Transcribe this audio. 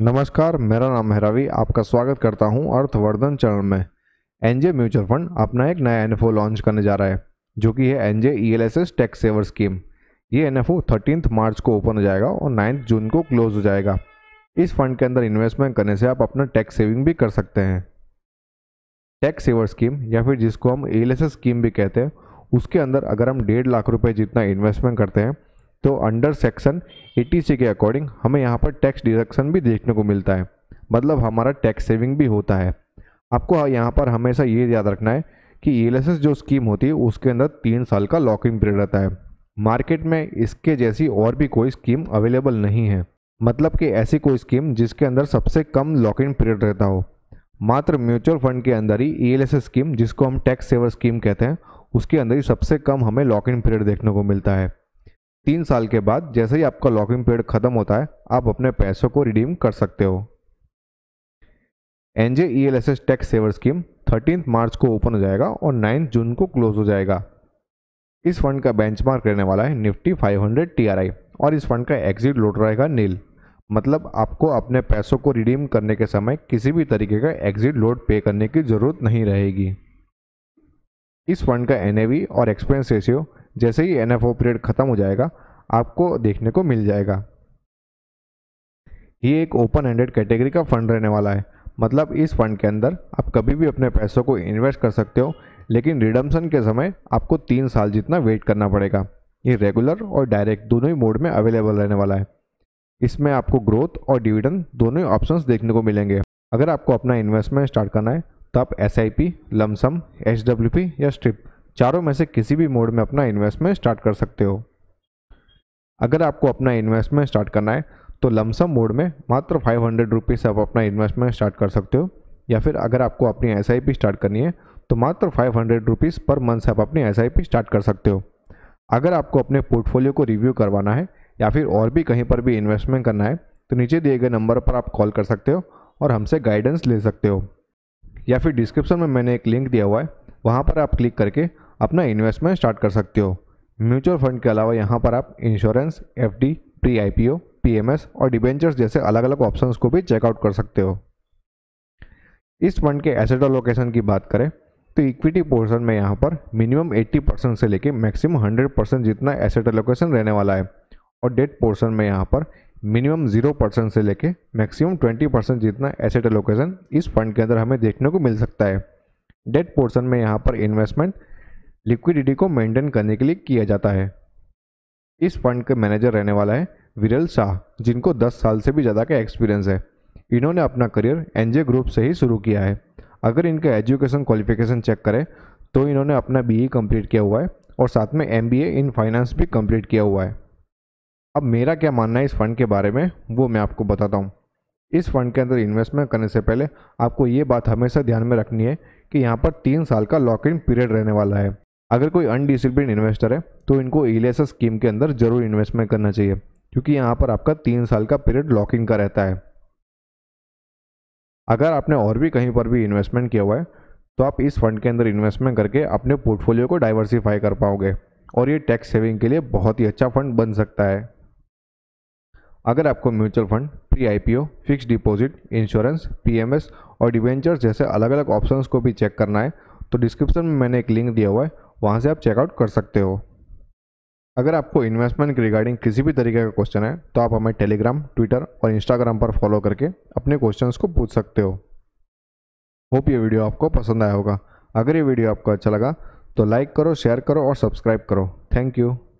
नमस्कार मेरा नाम है रवि आपका स्वागत करता हूं अर्थवर्धन चरण में एनजे म्यूचुअल फंड अपना एक नया एनएफओ लॉन्च करने जा रहा है जो कि है NJ ELSS tax saver scheme ये एनएफओ 13 मार्च को ओपन हो जाएगा और नाइन्थ जून को क्लोज हो जाएगा इस फंड के अंदर इन्वेस्टमेंट करने से आप अपना टैक्स सेविंग भी कर सकते हैं टैक्स सेवर स्कीम या फिर जिसको हम ई e स्कीम भी कहते हैं उसके अंदर अगर हम डेढ़ लाख रुपये जितना इन्वेस्टमेंट करते हैं तो अंडर सेक्शन 80 के अकॉर्डिंग हमें यहाँ पर टैक्स डिडक्शन भी देखने को मिलता है मतलब हमारा टैक्स सेविंग भी होता है आपको यहाँ पर हमेशा ये याद रखना है कि ई e जो स्कीम होती है उसके अंदर तीन साल का लॉकिंग पीरियड रहता है मार्केट में इसके जैसी और भी कोई स्कीम अवेलेबल नहीं है मतलब कि ऐसी कोई स्कीम जिसके अंदर सबसे कम लॉक इन पीरियड रहता हो मात्र म्यूचुअल फंड के अंदर ही ई e स्कीम जिसको हम टैक्स सेवर स्कीम कहते हैं उसके अंदर ही सबसे कम हमें लॉक इन पीरियड देखने को मिलता है तीन साल के बाद जैसे ही आपका लॉकिंग पीरियड खत्म होता है आप अपने पैसों को रिडीम कर सकते हो NJ E L S S tax saver scheme thirteen March को ओपन हो जाएगा और नाइन्थ जून को क्लोज हो जाएगा इस फंड का बेंचमार्क रहने वाला है निफ्टी 500 टीआरआई और इस फंड का एग्जिट लोड रहेगा नील मतलब आपको अपने पैसों को रिडीम करने के समय किसी भी तरीके का एग्जिट लोड पे करने की ज़रूरत नहीं रहेगी इस फंड का एन और एक्सपेंस रेशियो जैसे ही एन पीरियड ख़त्म हो जाएगा आपको देखने को मिल जाएगा ये एक ओपन एंडेड कैटेगरी का फंड रहने वाला है मतलब इस फंड के अंदर आप कभी भी अपने पैसों को इन्वेस्ट कर सकते हो लेकिन रिडम्सन के समय आपको तीन साल जितना वेट करना पड़ेगा ये रेगुलर और डायरेक्ट दोनों ही मोड में अवेलेबल रहने वाला है इसमें आपको ग्रोथ और डिविडेंड दोनों ही ऑप्शन देखने को मिलेंगे अगर आपको अपना इन्वेस्टमेंट स्टार्ट करना है तो आप S I P lump sum H W P या स्ट्रिप चारों में से किसी भी मोड में अपना इन्वेस्टमेंट स्टार्ट कर सकते हो अगर आपको अपना इन्वेस्टमेंट स्टार्ट करना है तो लमसम मोड में मात्र फाइव हंड्रेड रुपीज़ आप अपना इन्वेस्टमेंट स्टार्ट कर सकते हो या फिर अगर आपको अपनी एस स्टार्ट करनी है तो मात्र five hundred rupees per month से आप अपनी एस स्टार्ट कर सकते हो अगर आपको अपने पोर्टफोलियो को रिव्यू करवाना है या फिर और भी कहीं पर भी इन्वेस्टमेंट करना है तो नीचे दिए गए नंबर पर आप कॉल कर सकते हो और हमसे गाइडेंस ले सकते हो या फिर डिस्क्रिप्शन में मैंने एक लिंक दिया हुआ है वहाँ पर आप क्लिक करके अपना इन्वेस्टमेंट स्टार्ट कर सकते हो म्यूचुअल फंड के अलावा यहाँ पर आप insurance F D pre I P P O M S और डिबेंचर्स जैसे अलग अलग ऑप्शंस को भी चेकआउट कर सकते हो इस फंड के एसेट लोकेशन की बात करें तो इक्विटी पोर्शन में यहाँ पर मिनिमम 80 परसेंट से लेकर मैक्सिमम 100 परसेंट जितना एसेट एलोकेशन रहने वाला है और डेट पोर्शन में यहाँ पर मिनिमम 0 परसेंट से लेकर मैक्सिमम 20 परसेंट जितना एसेट एलोकेशन इस फंड के अंदर हमें देखने को मिल सकता है डेट पोर्शन में यहाँ पर इन्वेस्टमेंट लिक्विडिटी को मेंटेन करने के लिए किया जाता है इस फंड के मैनेजर रहने वाला है विरल शाह जिनको 10 साल से भी ज़्यादा का एक्सपीरियंस है इन्होंने अपना करियर एन ग्रुप से ही शुरू किया है अगर इनका एजुकेशन क्वालिफिकेशन चेक करें तो इन्होंने अपना बी ई e किया हुआ है और साथ में एम इन फाइनेंस भी कम्प्लीट किया हुआ है अब मेरा क्या मानना है इस फंड के बारे में वो मैं आपको बताता हूँ इस फंड के अंदर इन्वेस्टमेंट करने से पहले आपको ये बात हमेशा ध्यान में रखनी है कि यहाँ पर तीन साल का लॉक इन पीरियड रहने वाला है अगर कोई अनडिसिप्लिन इन्वेस्टर है तो इनको एलियस स्कीम के अंदर जरूर इन्वेस्टमेंट करना चाहिए क्योंकि यहाँ पर आपका तीन साल का पीरियड लॉकिंग का रहता है अगर आपने और भी कहीं पर भी इन्वेस्टमेंट किया हुआ है तो आप इस फंड के अंदर इन्वेस्टमेंट करके अपने पोर्टफोलियो को डाइवर्सिफाई कर पाओगे और ये टैक्स सेविंग के लिए बहुत ही अच्छा फंड बन सकता है अगर आपको mutual fund pre IPO fix deposit insurance PMS और डिवेंचर्स जैसे अलग अलग ऑप्शंस को भी चेक करना है तो डिस्क्रिप्शन में मैंने एक लिंक दिया हुआ है वहाँ से आप चेकआउट कर सकते हो अगर आपको इन्वेस्टमेंट के रिगार्डिंग किसी भी तरीके का क्वेश्चन है तो आप हमें टेलीग्राम ट्विटर और इंस्टाग्राम पर फॉलो करके अपने क्वेश्चंस को पूछ सकते हो होप ये वीडियो आपको पसंद आया होगा अगर ये वीडियो आपको अच्छा लगा तो लाइक करो शेयर करो और सब्सक्राइब करो थैंक यू